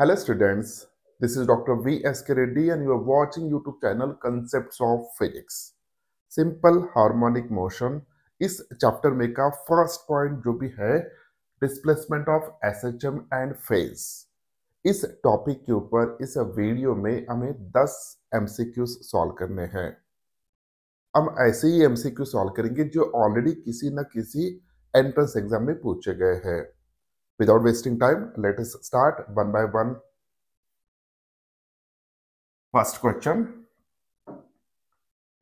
Hello students, this is Dr. V. S. K. Reddy and you are watching YouTube channel Concepts of Physics. Simple harmonic motion इस chapter में का first point जो भी है displacement of SHM and phase इस topic के ऊपर इस वीडियो में हमें 10 एमसीक्यूज सॉल्व करने हैं हम ऐसे ही एमसीक्यू सॉल्व करेंगे जो ऑलरेडी किसी न किसी एंट्रेंस एग्जाम में पूछे गए हैं Without wasting time, let us start one by one. First question.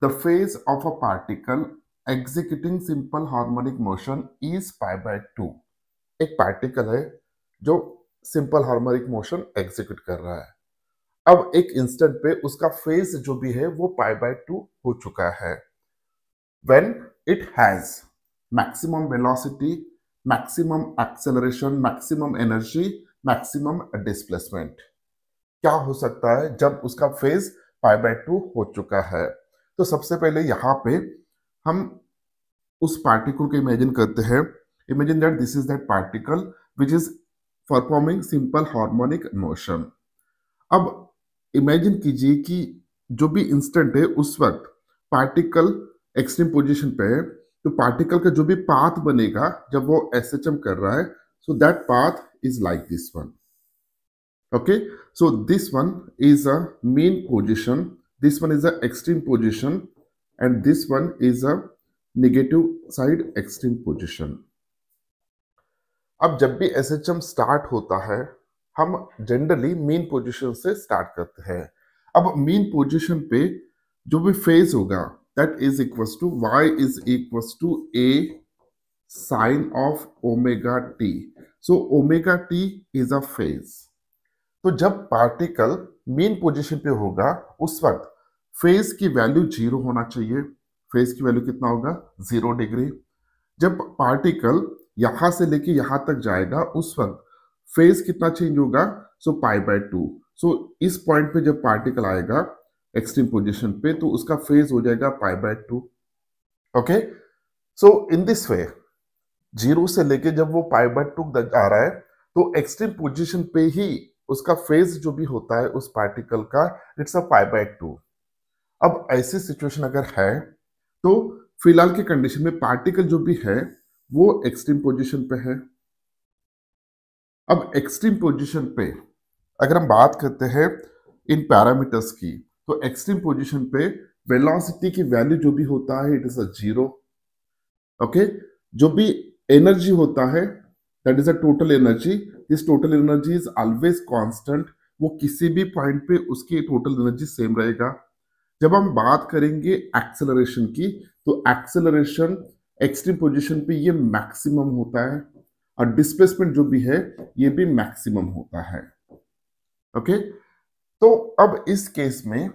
The phase of a particle executing simple harmonic motion is pi by two एक पार्टिकल है जो सिंपल हार्मोनिक मोशन एग्जीक्यूट कर रहा है अब एक इंस्टेंट पे उसका फेज जो भी है वो पाई बाय टू हो चुका है when it has maximum velocity maximum acceleration maximum energy maximum displacement क्या हो सकता है जब उसका फेज पाई बाय टू हो चुका है तो सबसे पहले यहां पे हम उस पार्टिकल को इमेजिन करते हैं imagine that this is that particle which is performing simple harmonic motion अब इमेजिन कीजिए कि जो भी इंस्टेंट है उस वक्त पार्टिकल एक्सट्रीम पोजिशन पे है तो पार्टिकल का जो भी पाथ बनेगा जब वो एस एच एम कर रहा है so that path is like this one okay so this one is a mean position this one is a extreme position and this one is a negative side extreme position अब जब भी S H M start होता है हम generally mean position से start करते हैं अब मेन पोजिशन पे जो भी फेज होगा that is equals to y is equals to a sine of omega t. So omega t is a phase. तो जब पार्टिकल मेन पोजीशन पे होगा उस वक्त फेज की वैल्यू जीरो होना चाहिए फेज की वैल्यू कितना होगा जीरो डिग्री जब पार्टिकल यहां से लेके यहां तक जाएगा उस वक्त फेज कितना चेंज होगा सो पाई बाय टू सो इस पॉइंट पे जब पार्टिकल आएगा एक्सट्रीम पोजिशन पे तो उसका फेज हो जाएगा pi by two okay so in this way zero से लेके जब वो पाई बाय टू आ रहा है तो एक्सट्रीम पोजिशन पे ही उसका फेज जो भी होता है उस पार्टिकल का it's a pi by two अब ऐसी सिचुएशन अगर है तो फिलहाल की कंडीशन में पार्टिकल जो भी है वो एक्सट्रीम पोजिशन पे है अब एक्सट्रीम पोजिशन पे अगर हम बात करते हैं इन पैरामीटर्स की तो एक्सट्रीम पोजिशन पे वेलोसिटी की वैल्यू जो भी होता है it is a zero okay जो भी एनर्जी होता है that is a total energy this total energy is always constant वो किसी भी पॉइंट पे उसकी टोटल एनर्जी सेम रहेगा जब हम बात करेंगे एक्सेलरेशन की तो एक्सेलरेशन एक्सट्रीम पोजिशन पे ये मैक्सिमम होता है और डिस्प्लेसमेंट जो भी है ये भी मैक्सिमम होता है ओके okay? तो अब इस केस में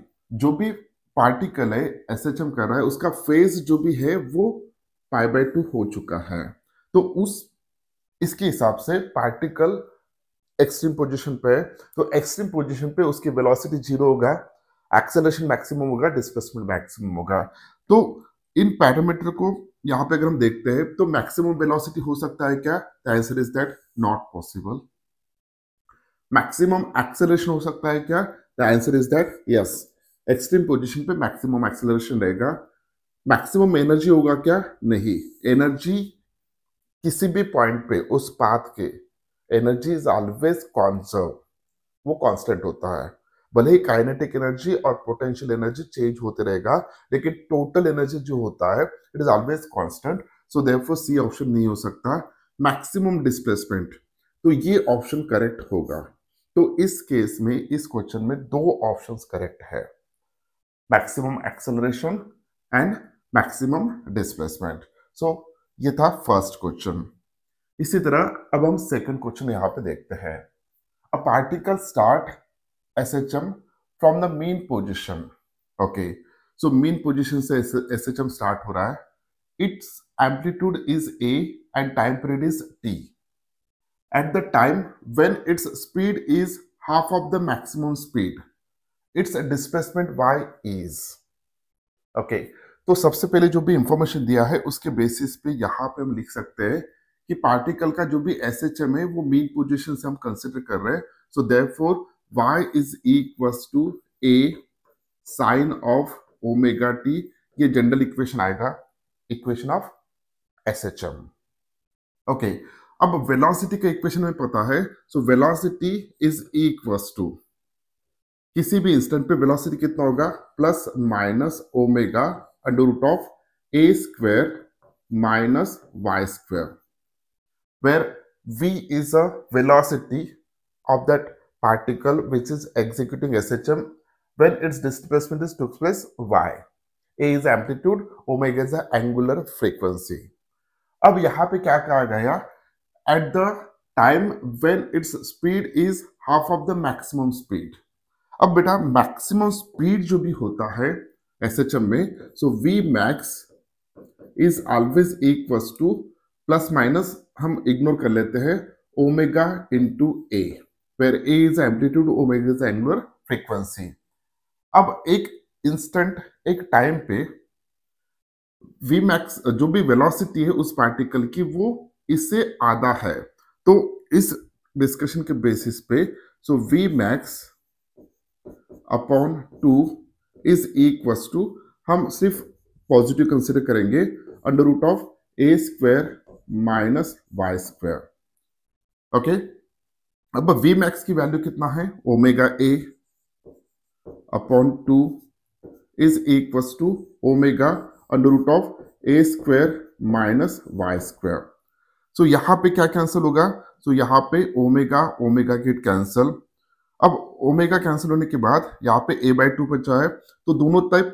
जो भी पार्टिकल है एस एच एम कर रहा है उसका फेज जो भी है वो पाई बाई टू हो चुका है तो उस इसके हिसाब से पार्टिकल एक्सट्रीम पोजिशन पे है तो एक्सट्रीम पोजिशन पे उसकी वेलोसिटी जीरो होगा एक्सेलरेशन मैक्सिमम होगा डिस्प्लेसमेंट मैक्सिमम होगा तो इन पैरामीटर को यहां पे अगर हम देखते हैं तो मैक्सिमम वेलोसिटी हो सकता है क्या the answer is that not possible maximum acceleration हो सकता है क्या the answer is that yes extreme position पे मैक्सिमम एक्सेलरेशन रहेगा मैक्सिमम एनर्जी होगा क्या नहीं एनर्जी किसी भी पॉइंट पे उस पाथ के एनर्जी इज ऑलवेज कॉन्सर्व वो कांस्टेंट होता है भले ही काइनेटिक एनर्जी और पोटेंशियल एनर्जी चेंज होते रहेगा लेकिन टोटल एनर्जी जो होता है it is always constant so therefore C option नहीं हो सकता मैक्सिमम डिस्प्लेसमेंट तो ये ऑप्शन करेक्ट होगा तो इस केस में इस क्वेश्चन में दो ऑप्शंस करेक्ट है maximum acceleration and maximum displacement so ये था फर्स्ट क्वेश्चन इसी तरह अब हम सेकंड क्वेश्चन यहां पे देखते हैं a particle start S H M from the mean position okay so mean position से एस एच एम स्टार्ट हो रहा है it's amplitude is A and time period is T at the time when its speed is half of the maximum speed. Its displacement y is. Okay, तो सबसे पहले जो भी information दिया है उसके बेसिस पे यहाँ पे हम लिख सकते हैं कि पार्टिकल का जो भी एस एच एम है वो मीन पोजिशन से हम कंसिडर कर रहे हैं so therefore Y is equal to A sine of omega T ये जनरल इक्वेशन आएगा equation of S H M okay अब वेलोसिटी का इक्वेशन में पता है so velocity is equals to किसी भी इंस्टेंट पे वेलोसिटी कितना होगा plus minus omega under root of A square minus Y square where V is a velocity of that particle which is executing S H M when its displacement is took place Y A is amplitude omega is a angular frequency अब यहां पे क्या कहा गया at the time when its speed is half of the maximum speed अब बेटा maximum speed जो भी होता है एस एच एम में so V max is always equals to plus minus हम इग्नोर कर लेते हैं omega into A where A is amplitude omega is angular frequency अब एक इंस्टेंट एक टाइम पे वी मैक्स जो भी वेलोसिटी है उस पार्टिकल की वो इससे आधा है तो इस डिस्कशन के बेसिस पे so V max upon two is equals to हम सिर्फ पॉजिटिव कंसिडर करेंगे under root of A square minus Y square okay अब वी मैक्स की वैल्यू कितना है omega A upon two is equals to omega under root of A square minus Y square so so, यहाँ पे क्या cancel होगा सो so, यहाँ पे ओमेगा ओमेगा किट कैंसिल अब ओमेगा कैंसिल होने के बाद यहाँ पे ए बाई टू बचा है तो दोनों तरफ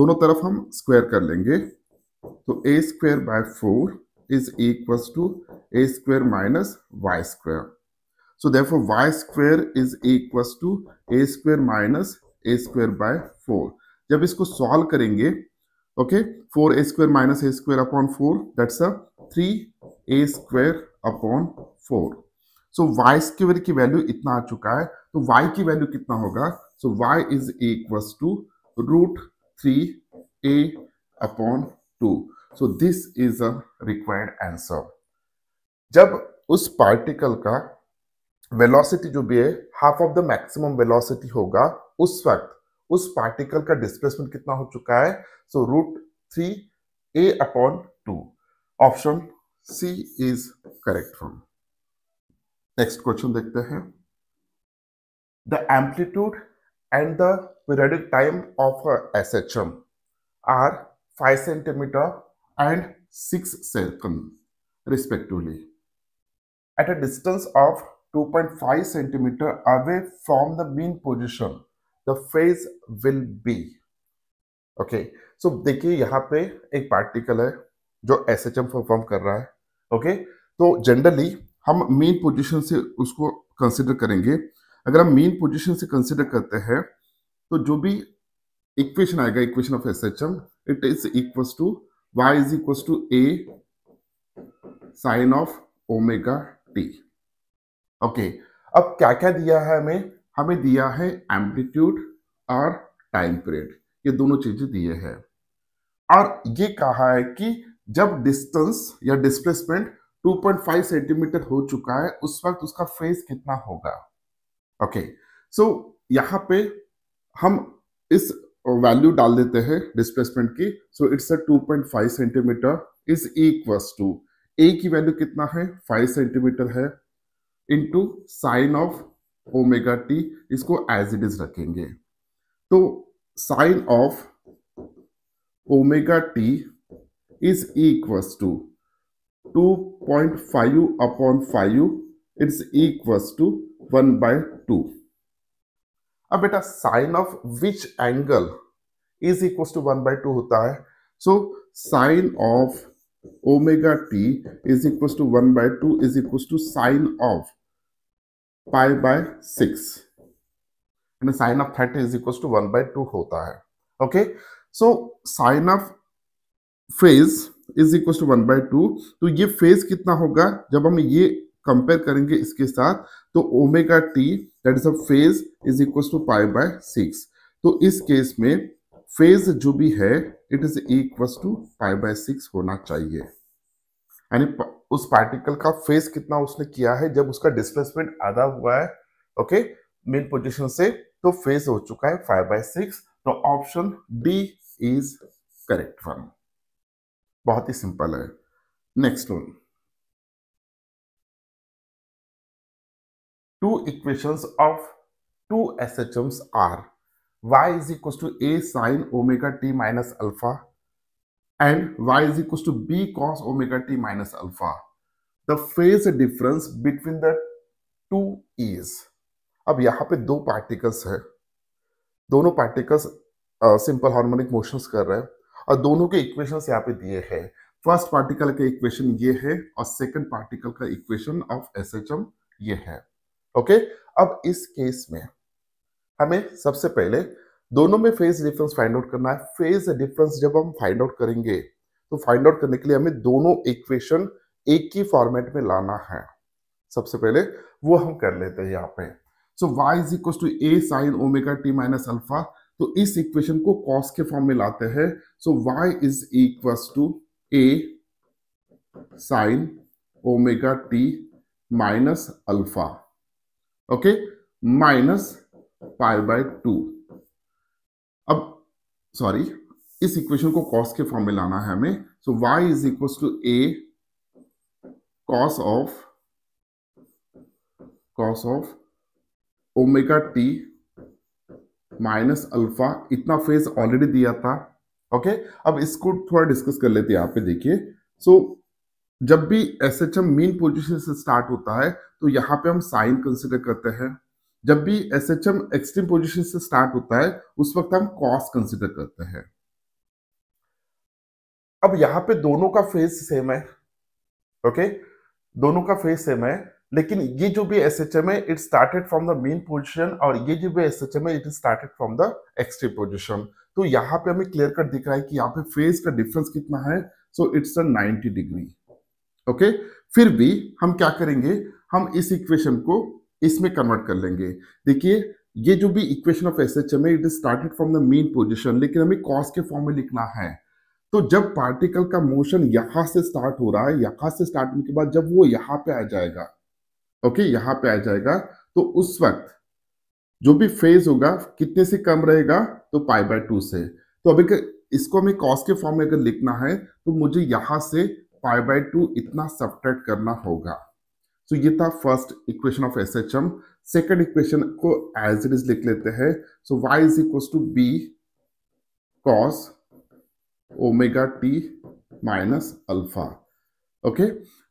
दोनों तरफ हम स्क्वायर कर लेंगे तो A square by four is equal to A square minus Y square so therefore Y square is equal to A square minus A square by four जब इसको सॉल्व करेंगे okay four A square minus A square upon four that's a three A square upon four so Y square की value इतना आ चुका है तो Y की वैल्यू कितना होगा so Y is equals to root three A upon two so this is a required answer जब उस पार्टिकल का वेलोसिटी जो भी है half of the maximum velocity होगा उस वक्त उस पार्टिकल का डिस्प्लेसमेंट कितना हो चुका है so root three A upon two option C is correct form next question देखते हैं the amplitude and the periodic time of S H M are five centimetre and six second respectively distance of two point 2.5 centimetre away from the mean position the phase will be okay so देखिए यहां पे एक particle है जो S H M perform कर रहा है okay तो जनरली हम मेन पोजीशन से उसको कंसिडर करेंगे अगर हम मेन पोजीशन से कंसिडर करते हैं तो जो भी इक्वेशन आएगा equation of S H M it is equal to y is equal to A sine of omega t okay अब क्या क्या दिया है हमें हमें दिया है एम्पलीट्यूड और टाइम पीरियड ये दोनों चीजें दिए हैं और ये कहा है कि जब डिस्टेंस या डिस्प्लेसमेंट 2.5 सेंटीमीटर हो चुका है उस वक्त उसका फेस कितना होगा ओके okay. सो so, यहाँ पे हम इस वैल्यू डाल देते हैं डिस्प्लेसमेंट की so it's a 2.5 centimetre is equals to A की वैल्यू कितना है 5 सेंटीमीटर है into sine of omega t इसको एज इट इज रखेंगे तो sine of omega t is equals to 2.5 upon 5 it's equals to 1 by 2 अब बेटा sine of which angle is equal to one by two होता है so sine of omega t is equal to one by two is equal to sine of pi by six sine of thirty is equal to one by two होता है okay so sine of phase is equal to one by two तो ये phase कितना होगा जब हम ये compare करेंगे इसके साथ तो omega t that is a phase is equal to pi by six तो इस केस में फेज जो भी है it is equal to pi by six होना चाहिए यानी उस पार्टिकल का फेज कितना उसने किया है जब उसका डिस्प्लेसमेंट आधा हुआ है ओके मेन पोजिशन से तो फेज हो चुका है फाइव बाय सिक्स तो option D is correct one बहुत ही सिंपल है next one two equations of two S H Ms are y is equal to A sine omega t minus alpha and y is equal to B cos omega t minus alpha the phase difference between the two is अब यहां पे दो particles है दोनों particles simple harmonic motions कर रहे हैं और दोनों के इक्वेशन यहाँ पे दिए हैं फर्स्ट पार्टिकल का इक्वेशन ये है और सेकंड पार्टिकल का equation of S H M ये है ओके अब इस केस में हमें सबसे पहले दोनों में फेज डिफरेंस फाइंड आउट करना है फेज डिफरेंस जब हम फाइंड आउट करेंगे तो फाइंड आउट करने के लिए हमें दोनों इक्वेशन एक ही फॉर्मेट में लाना है सबसे पहले वो हम कर लेते हैं यहाँ पे so Y is equal to A sine omega t minus alpha तो इस इक्वेशन को कॉस के फॉर्म में लाते हैं so Y is equals to A sine omega t minus alpha okay minus pi by two अब सॉरी इस equation को कॉस के फॉर्म में लाना है हमें so Y is equal to A cos of cos of omega t minus alpha इतना phase already दिया था ओके okay? अब इसको थोड़ा डिस्कस कर लेते हैं यहाँ पे देखिए सो so, जब भी S H M mean position से स्टार्ट होता है तो यहाँ पे हम साइन कंसिडर करते हैं जब भी S H M extreme position से स्टार्ट होता है उस वक्त हम कॉस कंसिडर करते हैं अब यहां पे दोनों का फेज सेम है ओके okay? दोनों का फेज सेम है लेकिन ये जो भी एस एच एम है it started from the mean position और ये जो भी एस एच एम है it started from the extreme position तो यहाँ पे हमें क्लियर कट दिख रहा है कि यहाँ पे फेज का डिफरेंस कितना है so it's ninety degree okay फिर भी हम क्या करेंगे हम इस इक्वेशन को इसमें कन्वर्ट कर लेंगे देखिए ये जो भी equation of S H M है it is started from the mean position लेकिन हमें कॉस के फॉर्म में लिखना है तो जब पार्टिकल का मोशन यहां से स्टार्ट हो रहा है यहां से स्टार्ट होने के बाद जब वो यहां पे आ जाएगा ओके यहां पे आ जाएगा तो उस वक्त जो भी फेज होगा कितने से कम रहेगा तो पाई बाय टू से तो अभी के इसको हमें कॉस के फॉर्म में अगर लिखना है तो मुझे यहां से पाई बाय टू इतना सब्ट्रैक्ट करना होगा तो ये था first equation of S H M second equation को एज इट इज लिख लेते हैं so Y is equal to B cos omega t minus alpha okay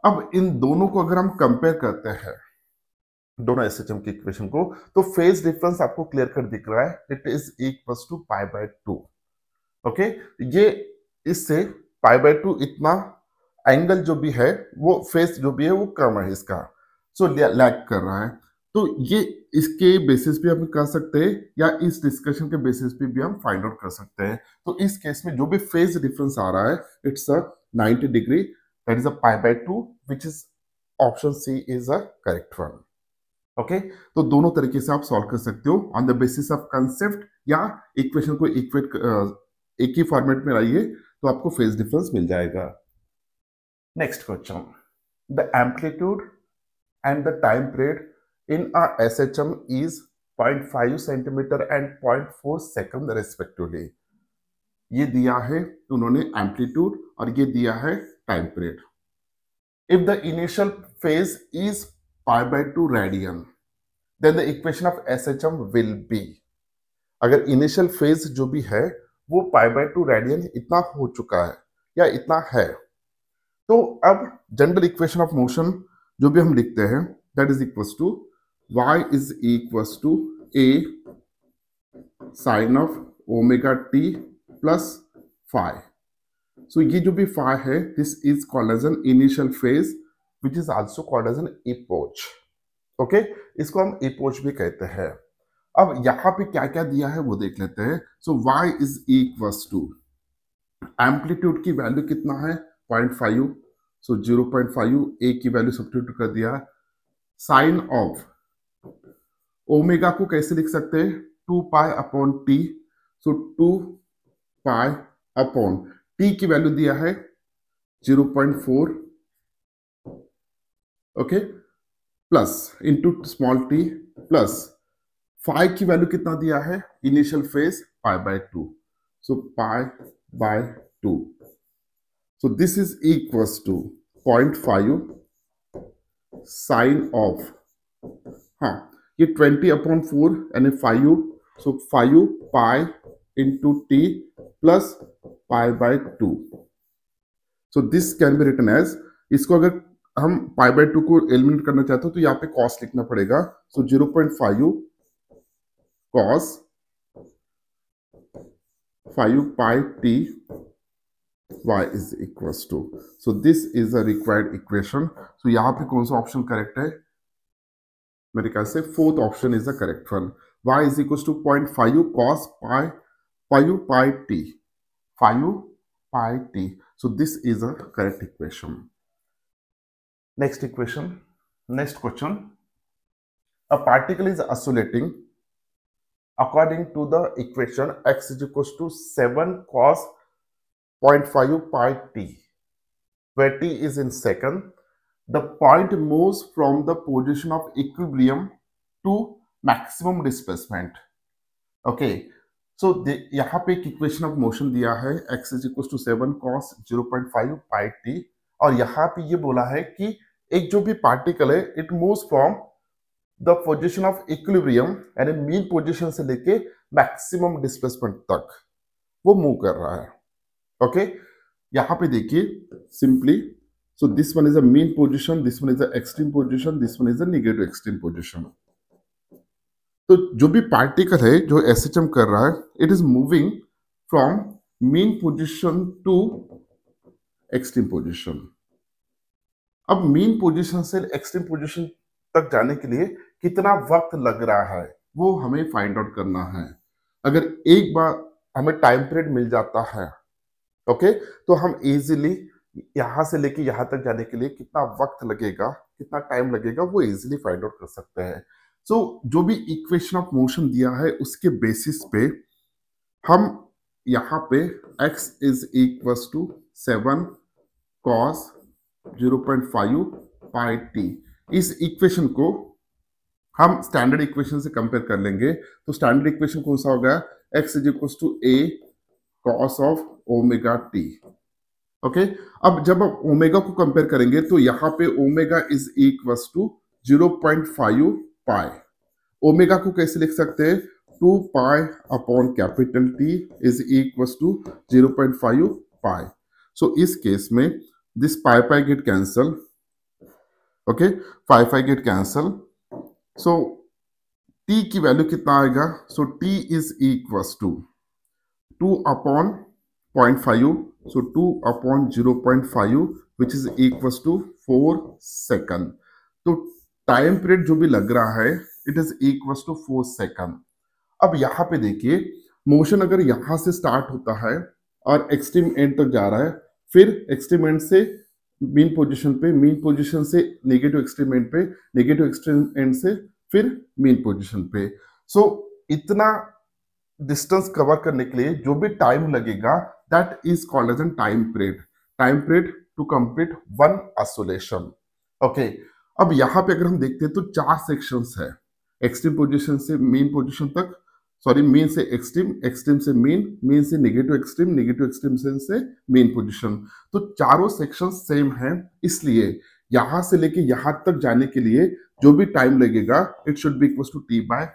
अब इन दोनों को अगर हम कंपेयर करते हैं दोनों एसएचएम के इक्वेशन को तो फेज डिफरेंस आपको क्लियर कर दिख रहा है it is equal to pi by two okay ये इससे पाई बाय टू इतना एंगल जो भी है वो फेस जो भी है वो कम है इसका सो so, लैक कर रहा है तो ये इसके बेसिस पे हम कर सकते हैं या इस डिस्कशन के बेसिस पे भी हम फाइंड आउट कर सकते हैं तो इस केस में जो भी फेज डिफरेंस आ रहा है it's a 90 degree that is a pi by two which is option C is a correct one okay तो दोनों तरीके से आप सॉल्व कर सकते हो on the basis of concept या इक्वेशन को इक्वेट एक ही फॉर्मेट में लाइए तो आपको फेज डिफरेंस मिल जाएगा next question the amplitude and the time period in R S H M is point five centimetre and point four second respectively ये दिया है उन्होंने एम्पलीट्यूड और ये दिया है time period if the initial phase is two radian then the equation of S H M will be अगर initial phase जो भी है वो पाई बाई टू रेडियन इतना हो चुका है या इतना है तो अब जनरल इक्वेशन ऑफ मोशन जो भी हम लिखते हैं that is equal to y is equal to A sine of omega t plus five so ये जो भी फाइव है this is call as an initial phase which is also called as an epoch okay इसको हम epoch भी कहते हैं अब यहां पे क्या क्या दिया है वो देख लेते हैं so Y is equals to amplitude की वैल्यू कितना है point five so zero point five A की वैल्यू सब्सिट्यूट कर दिया साइन ऑफ ओमेगा को कैसे लिख सकते हैं two pi upon T so two pi upon T की वैल्यू दिया है zero point four okay plus into small t plus five की वैल्यू कितना दिया है initial phase pi by two so pi by two so this is equals to point five sine of हाँ ये twenty upon four यानी five so five pi into t plus pi by two so this can B return as इसको अगर हम pi by two को eliminate करना चाहते हो तो यहाँ पे कॉस लिखना पड़ेगा so zero point five cos five pi t y is equals to so this is a required equation so यहाँ पे कौन सा ऑप्शन करेक्ट है मेरे ख्याल से fourth option is a correct one y is equals to point five cos pi five pi t five pi t so this is a correct equation Next equation. Next question. A particle is oscillating according to the equation x is equals to 7 cos 0.5 pi t, where t is in second. The point moves from the position of equilibrium to maximum displacement. Okay, so, यहाँ पे equation of motion motion दिया x is is to 7 cos 0.5 pi t. और यहाँ पे ये बोला है कि एक जो भी पार्टिकल है it move from the position of equilibrium यानी मीन पोजिशन से लेके मैक्सिमम डिस्प्लेसमेंट तक वो मूव कर रहा है ओके okay? यहां पे देखिए simply so this one is a mean position this one is a extreme position this one is a negative extreme position तो जो भी पार्टिकल है जो एस एच एम कर रहा है it is moving from mean position to extreme position अब mean position से एक्सट्रीम पोजीशन तक जाने के लिए कितना वक्त लग रहा है वो हमें फाइंड आउट करना है अगर एक बार हमें टाइम पीरियड मिल जाता है ओके तो हम इजीली यहां से लेके यहाँ तक जाने के लिए कितना वक्त लगेगा कितना टाइम लगेगा वो इजीली फाइंड आउट कर सकते हैं सो so, जो भी इक्वेशन ऑफ मोशन दिया है उसके बेसिस पे हम यहाँ पे x is equal to seven cos zero point five pi t इस इक्वेशन को हम स्टैंडर्ड इक्वेशन से कंपेयर कर लेंगे तो स्टैंडर्ड इक्वेशन कौन सा होगा x is equal to A cos of omega t okay अब जब आप ओमेगा को कंपेयर करेंगे तो यहां पे omega is equal to zero point five pi omega को कैसे लिख सकते हैं two pi upon capital T is equal to zero point five pi so इस केस में this pi pi get cancelled okay pi pi get cancelled so t की value कितना आएगा so t is equals to two upon point five so two upon zero point five which is equals to four second तो time period जो भी लग रहा है it is equals to four second अब यहाँ पे देखिए मोशन अगर यहाँ से स्टार्ट होता है और एक्सट्रीम एंड तक जा रहा है फिर एक्सट्रीमेंट से मीन पोजीशन पे मीन पोजीशन से नेगेटिव एक्सट्रीमेंट पे नेगेटिव एक्सट्रीम एंड से फिर मीन पोजीशन पे सो so, इतना डिस्टेंस कवर करने के लिए जो भी टाइम लगेगा that is called as an time period time period to complete one oscillation okay अब यहां पे अगर हम देखते हैं तो चार सेक्शंस है एक्सट्रीम पोजीशन से मेन पोजीशन तक सॉरी मीन से एक्सट्रीम एक्सट्रीम से मीन मीन से निगेटिव एक्सट्रीम निगेटिव एक्सट्रीम से, मेन पोजिशन तो चारों सेक्शन सेम है इसलिए यहां से लेके यहां तक जाने के लिए जो भी टाइम लगेगा it should be equal to T by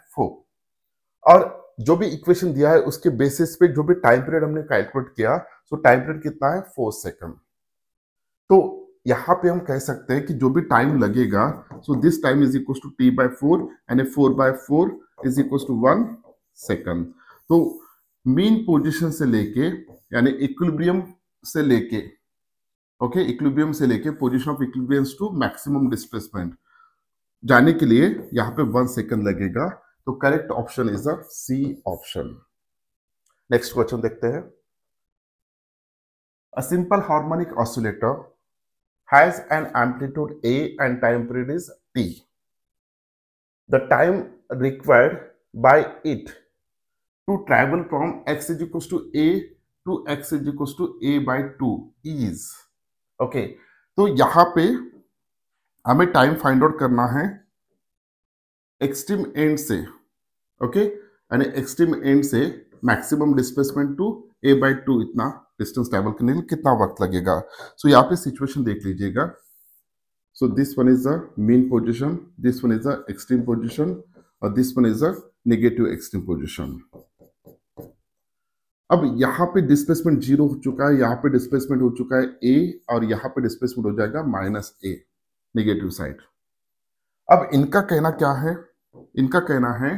और जो भी इक्वेशन दिया है उसके बेसिस पे जो भी टाइम पीरियड हमने कैलकुलेट किया तो टाइम पीरियड कितना है फोर सेकंड तो यहाँ पे हम कह सकते हैं कि जो भी टाइम लगेगा so this time is equal to T by four and four by four is equal to one second तो मेन पोजीशन से लेके यानी इक्विलिब्रियम से लेके ओके इक्विलिब्रियम से लेके position of equilibrium to maximum displacement जाने के लिए यहां पे वन सेकंड लगेगा तो correct option is a C option next question देखते हैं a simple harmonic oscillator has an amplitude A and time period is T the time required by it to travel from x is equals to a to x is equals to a by 2 is okay तो यहां पे हमें time find out करना है extreme end से okay यानी extreme end से maximum displacement to a by two इतना डिस्टेंस ट्रेवल करने के लिए कितना वक्त लगेगा सो so, यहाँ पे सिचुएशन देख लीजिएगा so this one is the mean position this one is the extreme position और this one is the negative extreme position अब यहाँ पे डिस्प्लेसमेंट जीरो हो चुका है यहाँ पे डिस्प्लेसमेंट हो चुका है ए और यहाँ पे डिस्प्लेसमेंट हो जाएगा माइनस ए निगेटिव साइड अब इनका कहना क्या है इनका कहना है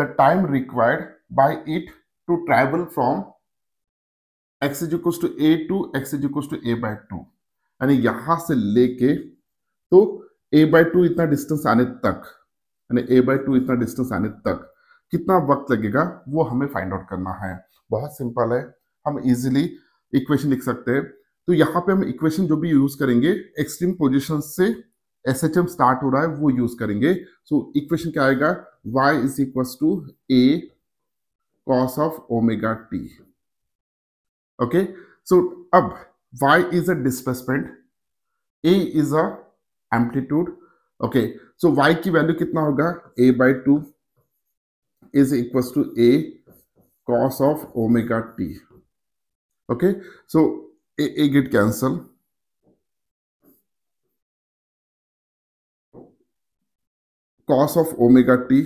the time required by it to travel from x is equal to a to x is equal to a by two यानी यहां से लेके तो ए बाय टू इतना डिस्टेंस आने तक यानी ए बाय टू इतना डिस्टेंस आने तक कितना वक्त लगेगा वो हमें फाइंड आउट करना है बहुत सिंपल है हम इजिली इक्वेशन लिख सकते हैं तो यहाँ पे हम इक्वेशन जो भी यूज करेंगे एक्सट्रीम पोजिशन से एस एच एम स्टार्ट हो रहा है वो यूज करेंगे सो so, इक्वेशन क्या आएगा y is equal to A cos of omega t okay so अब y is a displacement a is a amplitude okay so y की वैल्यू कितना होगा a by two is equal to a cos of omega t. Okay, so a, a get cancel Cos of omega t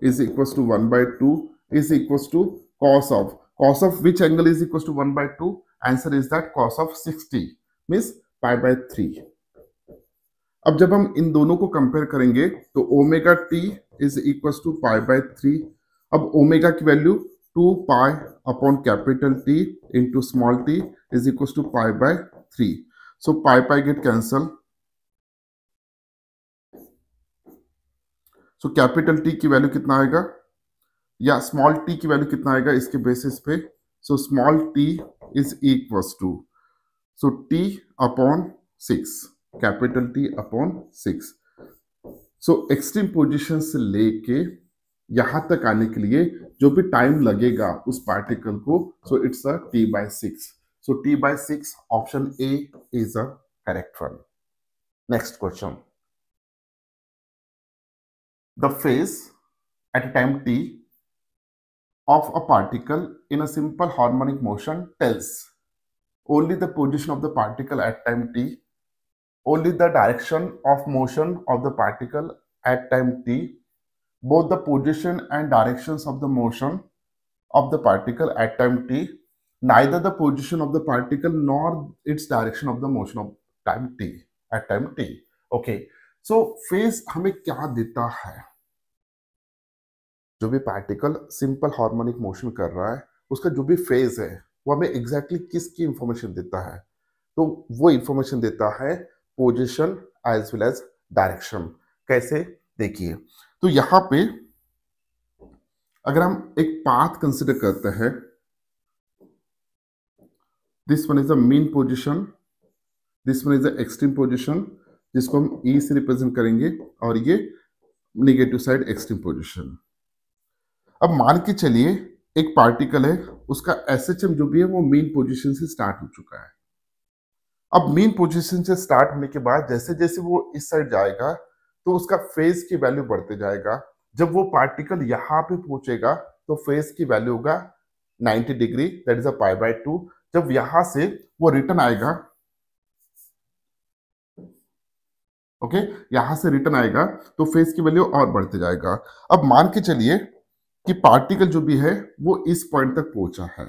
is equals to 1 by 2 is equals to cos of. Cos of which angle is equals to 1 by 2? Answer is that cos of 60 means pi by 3. अब जब हम इन दोनों को compare करेंगे तो omega t is equal to pi by three अब omega की value two pi upon capital t into small t is equal to pi by three so pi pi get cancel so capital t की value कितना आएगा या small T की value कितना आएगा इसके बेसिस पे so small t is equals to so t upon six capital t upon six so extreme position से लेके यहां तक आने के लिए जो भी टाइम लगेगा उस पार्टिकल को so it's a t by six so t by six option A is a correct one next question the phase at time t of a particle in a simple harmonic motion tells only the position of the particle at time t only the direction of motion of the particle at time t both the position and directions of the motion of the particle at time t. Neither the position of the particle nor its direction of the motion of time t at time t. Okay. so, phase hame kya deta hai jo bhi particle simple harmonic motion kar raha hai uska jo bhi phase hai wo hame exactly kis ki information deta hai to wo information deta hai position as well as direction kaise dekhiye तो यहां पे अगर हम एक path consider करते हैं this one is the mean position this one is the extreme position जिसको हम ई e से रिप्रेजेंट करेंगे और ये निगेटिव साइड एक्सट्रीम पोजिशन अब मान के चलिए एक पार्टिकल है उसका एस जो भी है वो मेन पोजीशन से स्टार्ट हो चुका है अब मेन पोजीशन से स्टार्ट होने के बाद जैसे जैसे वो इस साइड जाएगा तो उसका फेज की वैल्यू बढ़ते जाएगा जब वो पार्टिकल यहाँ पे पहुंचेगा तो फेज की वैल्यू होगा 90 degree that is a pi by two जब यहां से वो रिटर्न आएगा ओके okay? यहां से रिटर्न आएगा तो फेज की वैल्यू और बढ़ते जाएगा अब मान के चलिए कि पार्टिकल जो भी है वो इस पॉइंट तक पहुंचा है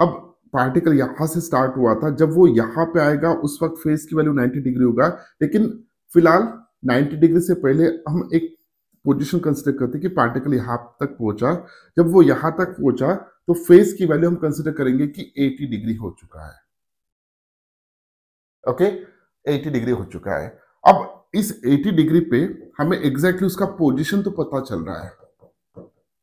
अब पार्टिकल यहां से स्टार्ट हुआ था जब वो यहां पे आएगा उस वक्त फेज की वैल्यू 90 डिग्री होगा लेकिन फिलहाल 90 डिग्री से पहले हम एक पोजीशन कंसिडर करते हैं कि पार्टिकल यहां तक पहुंचा जब वो यहां तक पहुंचा तो फेस की वैल्यू हम कंसिडर करेंगे कि 80 डिग्री हो चुका है ओके 80 डिग्री हो चुका है अब इस 80 डिग्री पे हमें एग्जैक्टली exactly उसका पोजीशन तो पता चल रहा है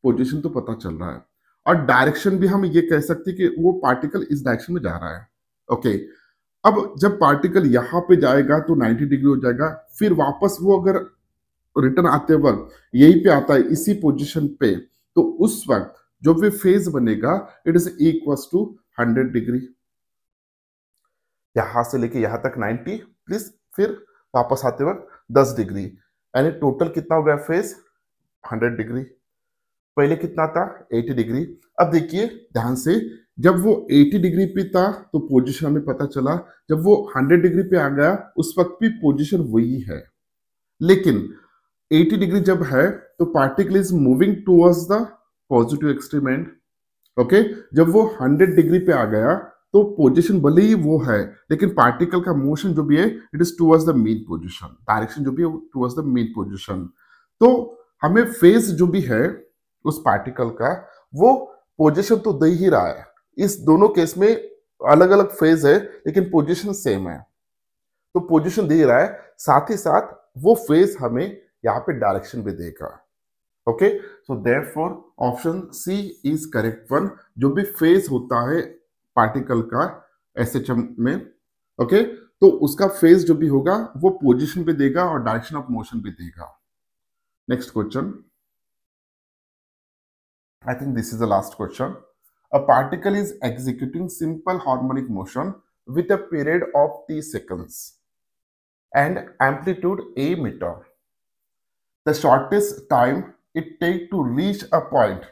पोजीशन तो पता चल रहा है और डायरेक्शन भी हम ये कह सकते हैं कि वो पार्टिकल इस डायरेक्शन में जा रहा है ओके okay. अब जब पार्टिकल यहां पे जाएगा तो 90 डिग्री हो जाएगा फिर वापस वो अगर रिटर्न आते वक्त यही पे आता है इसी पोजिशन पे तो उस वक्त जो भी फेज बनेगा it is equal to hundred degree यहां से लेके यहां तक 90 प्लस फिर वापस आते वक्त 10 डिग्री यानी टोटल कितना हो गया फेज 100 डिग्री पहले कितना था 80 डिग्री अब देखिए ध्यान से जब वो 80 डिग्री पे था तो पोजीशन हमें पता चला जब वो 100 डिग्री पे आ गया उस वक्त भी पोजीशन वही है लेकिन 80 डिग्री जब है तो particle is moving towards the positive extreme end okay जब वो 100 डिग्री पे आ गया तो पोजीशन भले ही वो है लेकिन पार्टिकल का मोशन जो भी है it is towards the mean position direction जो भी है टूवर्ड्स द मेन पोजिशन तो हमें फेज जो भी है उस पार्टिकल का वो पोजिशन तो दे ही रहा है इस दोनों केस में अलग अलग फेज है लेकिन पोजीशन सेम है तो पोजीशन दे रहा है साथ ही साथ वो फेज हमें यहां पे डायरेक्शन भी देगा okay so therefore option C is correct one जो भी फेज होता है पार्टिकल का एस एच एम में ओके okay? तो उसका फेज जो भी होगा वो पोजिशन भी देगा और डायरेक्शन ऑफ मोशन भी देगा next question I think this is the last question a particle is executing simple harmonic motion with a period of t seconds and amplitude a meter. The shortest time it take to reach a point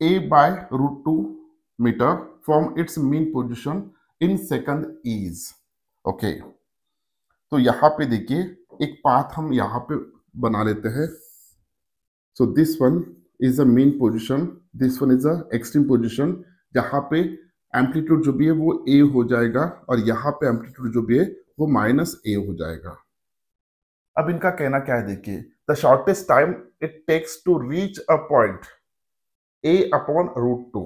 a by root 2 meter from its mean position in second is okay तो yahan pe dekhiye ek path hum yahan pe bana lete hain so this one is a mean position this one is a extreme position जहाँ पे amplitude जो भी है वो ए हो जाएगा और यहाँ पे एम्पलीट्यूड जो भी है वो माइनस ए हो जाएगा अब इनका कहना क्या है देखिए the shortest time it takes to reach a point a upon root two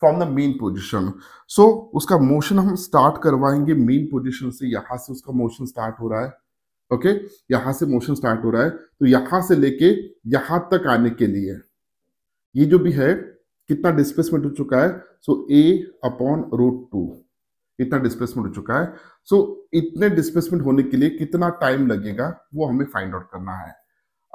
from the mean position so उसका मोशन हम स्टार्ट करवाएंगे मेन पोजिशन से यहाँ से उसका मोशन स्टार्ट हो रहा है ओके यहां से मोशन स्टार्ट हो रहा है तो यहां से लेके यहां तक आने के लिए ये जो भी है कितना डिस्प्लेसमेंट हो चुका है so a upon root two इतना डिस्प्लेसमेंट हो चुका है सो so, इतने डिस्प्लेसमेंट होने के लिए कितना टाइम लगेगा वो हमें फाइंड आउट करना है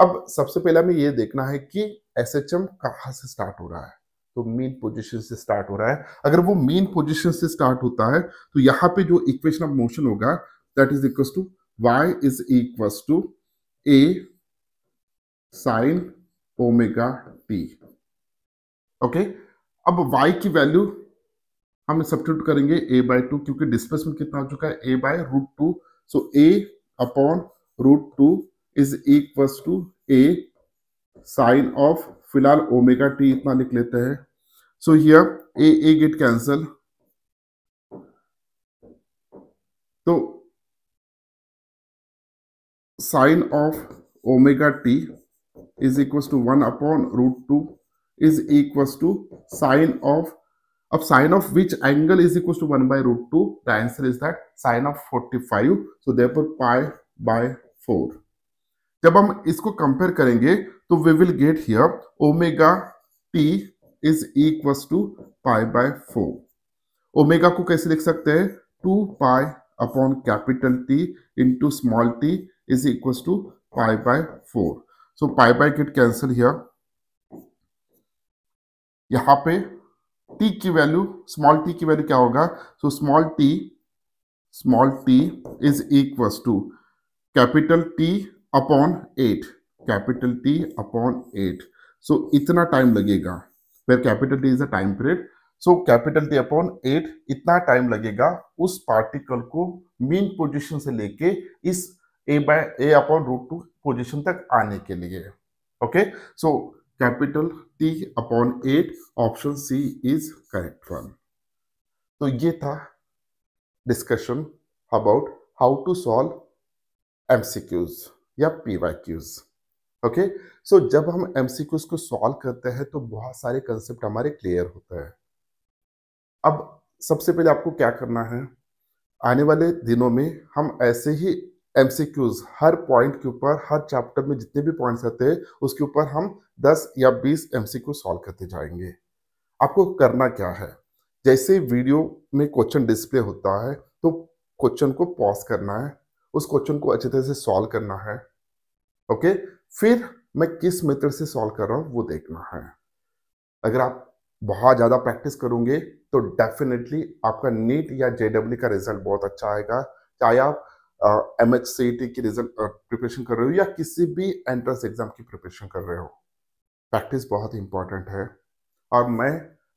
अब सबसे पहले हमें ये देखना है कि एस एच एम कहाँ से स्टार्ट हो रहा है तो मेन पोजीशन से स्टार्ट हो रहा है अगर वो मेन पोजीशन से स्टार्ट होता है तो यहाँ पे जो इक्वेशन ऑफ मोशन होगा that is equal to y is equals to a sine omega t okay अब y की वैल्यू हम सब्सिट्यूट करेंगे a बाय टू क्योंकि डिस्प्लेसमेंट कितना हो चुका है a by root two so a upon root two is equals to A sine of फिलहाल ओमेगा टी इतना लिख लेते हैं so here a a get cancel तो sine of omega t is equals to 1 upon root 2 is equals to sine of of sine of which angle is equals to 1 by root 2 the answer is that sine of 45 so therefore pi by 4 जब हम इसको compare करेंगे तो we will get here omega t is equals to pi by four omega को कैसे लिख सकते हैं two pi upon capital T into small t is equals to pi by 4. So pi by get cancel here. यहाँ पे t की वैल्यू small t की वैल्यू क्या होगा so small t small t is equals to capital T upon eight capital T upon eight so इतना time लगेगा फिर capital T is a time period so capital t upon eight इतना time लगेगा उस particle को mean position से लेके इस a by a upon root two position तक आने के लिए okay so capital t upon eight option C is correct one तो ये था discussion about how to solve MCQs या पीवाईक्यूज ओके सो जब हम एमसीक्यूज को सॉल्व करते हैं तो बहुत सारे कंसेप्ट हमारे क्लियर होते हैं अब सबसे पहले आपको क्या करना है आने वाले दिनों में हम ऐसे ही एम हर पॉइंट के ऊपर हर चैप्टर में जितने भी पॉइंट्स आते हैं उसके ऊपर हम 10 या 20 एम सॉल्व करते जाएंगे आपको करना क्या है जैसे वीडियो में क्वेश्चन डिस्प्ले होता है तो क्वेश्चन को पॉज करना है उस क्वेश्चन को अच्छे तरह से सॉल्व करना है ओके फिर मैं किस मेथड से सॉल्व कर रहा हूँ वो देखना है अगर आप बहुत ज़्यादा प्रैक्टिस करोगे तो डेफिनेटली आपका नीट या जेडब्ल्यू का रिजल्ट बहुत अच्छा आएगा चाहे आप एम एच सी टी की रिजल्ट प्रिपरेशन कर रहे हो या किसी भी एंट्रेंस एग्जाम की प्रिपरेशन कर रहे हो प्रैक्टिस बहुत इंपॉर्टेंट है और मैं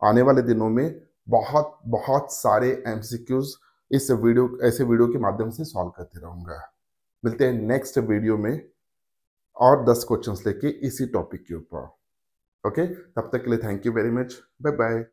आने वाले दिनों में बहुत बहुत सारे एम इस वीडियो ऐसे वीडियो के माध्यम से सॉल्व करते रहूंगा मिलते हैं नेक्स्ट वीडियो में और दस क्वेश्चंस लेके इसी टॉपिक के ऊपर ओके तब तक के लिए thank you very much bye bye